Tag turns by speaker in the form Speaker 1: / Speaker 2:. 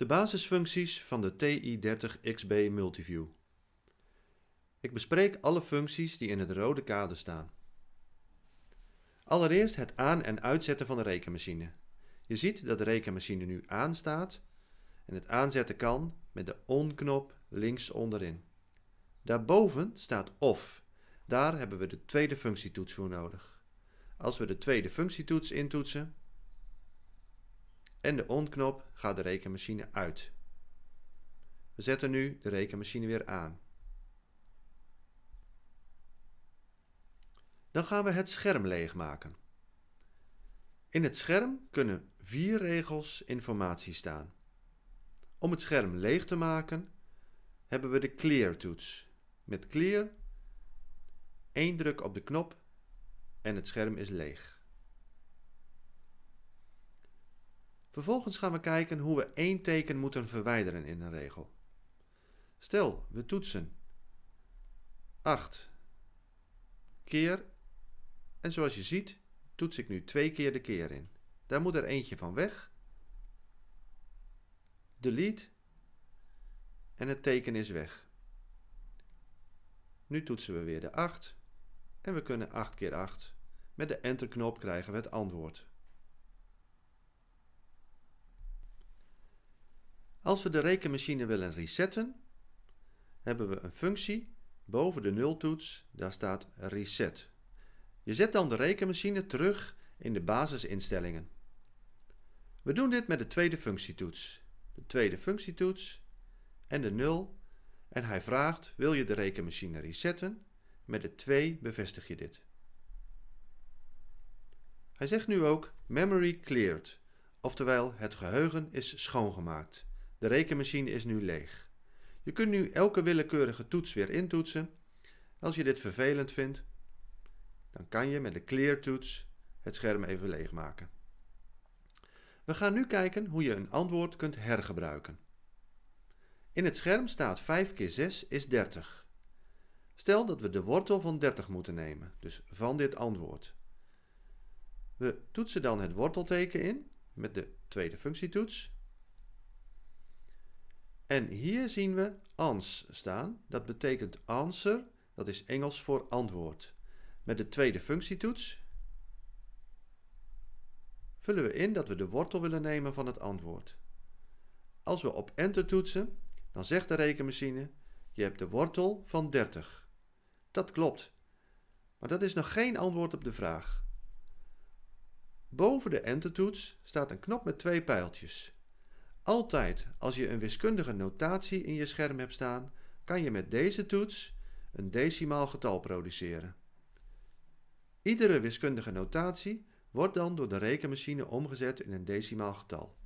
Speaker 1: de basisfuncties van de TI30XB Multiview. Ik bespreek alle functies die in het rode kader staan. Allereerst het aan- en uitzetten van de rekenmachine. Je ziet dat de rekenmachine nu aanstaat en het aanzetten kan met de on-knop links onderin. Daarboven staat OFF. Daar hebben we de tweede functietoets voor nodig. Als we de tweede functietoets intoetsen, en de onknop gaat de rekenmachine uit. We zetten nu de rekenmachine weer aan. Dan gaan we het scherm leegmaken. In het scherm kunnen vier regels informatie staan. Om het scherm leeg te maken hebben we de clear toets. Met clear één druk op de knop en het scherm is leeg. Vervolgens gaan we kijken hoe we één teken moeten verwijderen in een regel. Stel, we toetsen 8 keer en zoals je ziet toets ik nu twee keer de keer in. Daar moet er eentje van weg. Delete en het teken is weg. Nu toetsen we weer de 8 en we kunnen 8 keer 8. Met de enter knop krijgen we het antwoord. Als we de rekenmachine willen resetten, hebben we een functie boven de nultoets, daar staat reset. Je zet dan de rekenmachine terug in de basisinstellingen. We doen dit met de tweede functietoets. De tweede functietoets en de nul. en hij vraagt wil je de rekenmachine resetten? Met de 2 bevestig je dit. Hij zegt nu ook memory cleared, oftewel het geheugen is schoongemaakt. De rekenmachine is nu leeg. Je kunt nu elke willekeurige toets weer intoetsen. Als je dit vervelend vindt, dan kan je met de clear toets het scherm even leegmaken. We gaan nu kijken hoe je een antwoord kunt hergebruiken. In het scherm staat 5 keer 6 is 30. Stel dat we de wortel van 30 moeten nemen, dus van dit antwoord. We toetsen dan het wortelteken in met de tweede functietoets en hier zien we ans staan. Dat betekent answer, dat is Engels voor antwoord. Met de tweede functietoets vullen we in dat we de wortel willen nemen van het antwoord. Als we op enter toetsen, dan zegt de rekenmachine, je hebt de wortel van 30. Dat klopt, maar dat is nog geen antwoord op de vraag. Boven de enter toets staat een knop met twee pijltjes. Altijd als je een wiskundige notatie in je scherm hebt staan, kan je met deze toets een decimaal getal produceren. Iedere wiskundige notatie wordt dan door de rekenmachine omgezet in een decimaal getal.